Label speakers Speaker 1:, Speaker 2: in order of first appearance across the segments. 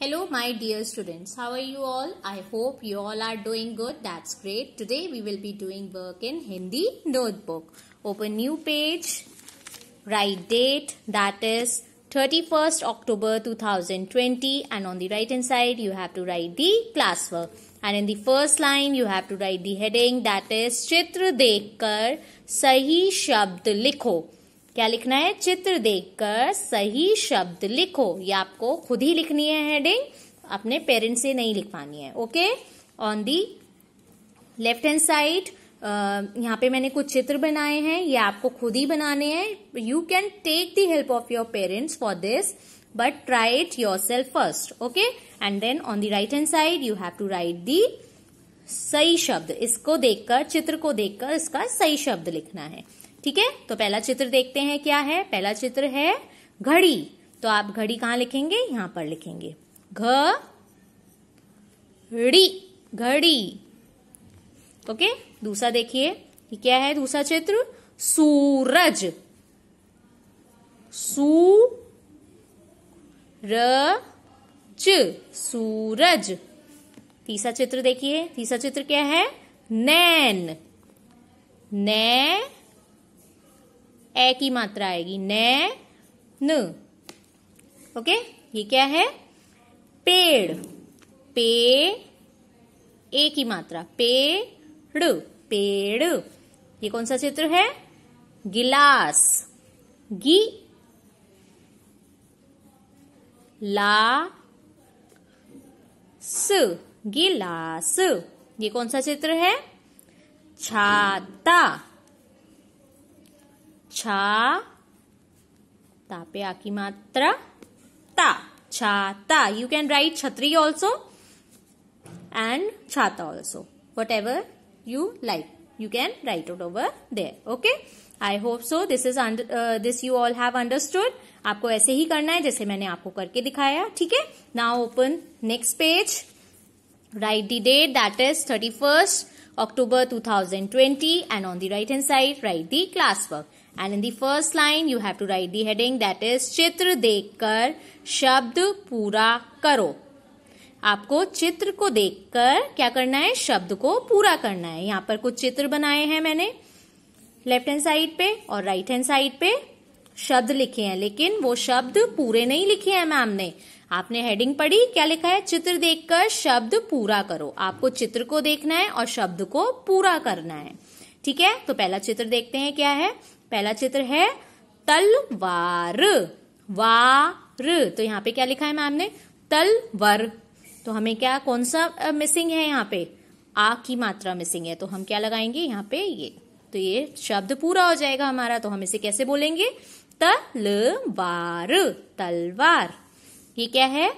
Speaker 1: Hello my dear students, how are you all? I hope you all are doing good. That's great. Today we will be doing work in Hindi notebook. Open new page. Write date that is 31st October 2020 and on the right hand side you have to write the classwork. And in the first line you have to write the heading that is Chitra Dekkar Sahi Shabd Likho. क्या लिखना है चित्र देखकर सही शब्द लिखो ये आपको खुद ही लिखनी है हेडिंग अपने पेरेंट्स से नहीं लिखवानी है okay on the left hand side यहाँ पे मैंने कुछ चित्र बनाए हैं ये आपको खुद ही बनाने हैं you can take the help of your parents for this but try it yourself first okay and then on the right hand side you have to write the सही शब्द इसको देखकर चित्र को देखकर इसका सही शब्द लिखना है ठीक है तो पहला चित्र देखते हैं क्या है पहला चित्र है घड़ी तो आप घड़ी कहां लिखेंगे यहां पर लिखेंगे घड़ी घड़ी ओके दूसरा देखिए क्या है दूसरा चित्र सूरज सू सूरज तीसरा चित्र देखिए तीसरा चित्र क्या है नैन नैन ए की मात्रा आएगी नै न ओके ये क्या है पेड़ पे ए की मात्रा पेड़ पेड़ ये कौन सा चित्र है गिलास गी ला स गिलास ये कौन सा चित्र है छाता छा तापे आ मात्रा ता छाता यू कैन राइट छत्री ऑल्सो एंड छाता also whatever you like you can write it over there okay I hope so this is this you all have understood आपको ऐसे ही करना है जैसे मैंने आपको करके दिखाया ठीक है now open next page write the date that is thirty first October two thousand twenty and on the right hand side write the class work and in the first line you have to write the heading that is चित्र देखकर शब्द पूरा करो आपको चित्र को देखकर क्या करना है शब्द को पूरा करना है यहां पर कुछ चित्र बनाए हैं मैंने लेफ्ट हैंड साइड पे और राइट हैंड साइड पे शब्द लिखे हैं लेकिन वो शब्द पूरे नहीं लिखे हैं मैम ने आपने हेडिंग पढ़ी क्या लिखा है चित्र देखकर शब्द पूरा करो आपको चित्र को देखना है और शब्द को पूरा करना है ठीक है तो पहला चित्र देखते हैं क्या है पहला चित्र है तलवार वार तो यहाँ पे क्या लिखा है मैम ने तलवर तो हमें क्या कौन सा मिसिंग है यहाँ पे आ की मात्रा मिसिंग है तो हम क्या लगाएंगे यहाँ पे ये तो ये शब्द पूरा हो जाएगा हमारा तो हम इसे कैसे बोलेंगे तलवार तलवार ये क्या है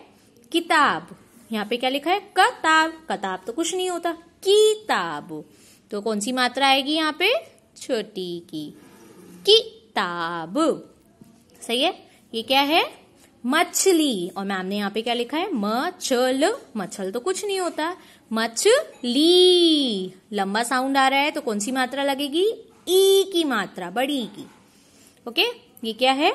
Speaker 1: किताब यहाँ पे क्या लिखा है कताब कताब तो कुछ नहीं होता किताब तो कौन सी मात्रा आएगी यहाँ पे छोटी की किताब सही है ये क्या है मछली और मैम ने यहाँ पे क्या लिखा है मछल मछल तो कुछ नहीं होता मछली लंबा साउंड आ रहा है तो कौन सी मात्रा लगेगी ई की मात्रा बड़ी की ओके ये क्या है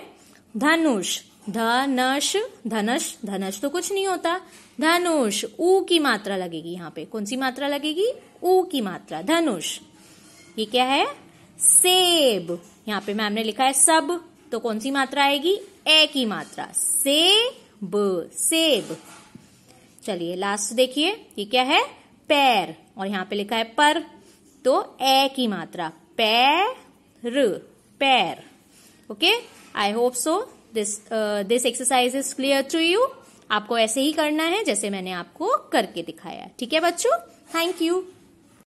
Speaker 1: धनुष धनुष धनुष धनुष तो कुछ नहीं होता धनुष ऊ की मात्रा लगेगी यहाँ पे कौन सी मात्रा लगेगी ऊ की मात्रा धनुष ये क्या है सेब यहाँ पे मैम ने लिखा है सब तो कौन सी मात्रा आएगी ए की मात्रा सेब सेब चलिए लास्ट देखिए ये क्या है पैर और यहाँ पे लिखा है पर तो ए की मात्रा पैर पैर okay I hope so this this exercise is clear to you आपको ऐसे ही करना है जैसे मैंने आपको करके दिखाया ठीक है बच्चों थैंक यू